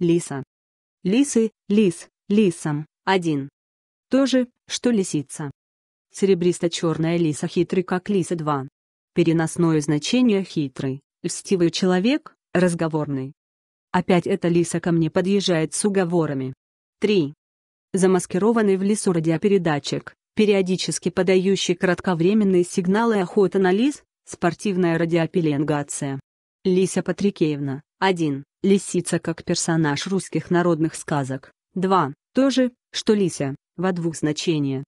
лиса. Лисы, лис, лисом, один. То же, что лисица. Серебристо-черная лиса хитрый как лиса 2. Переносное значение хитрый, льстивый человек, разговорный. Опять эта лиса ко мне подъезжает с уговорами. 3. Замаскированный в лесу радиопередатчик, периодически подающий кратковременные сигналы охота на лис, спортивная радиопеленгация. Лися Патрикеевна, 1. Лисица как персонаж русских народных сказок. 2. То же, что лися, во двух значениях.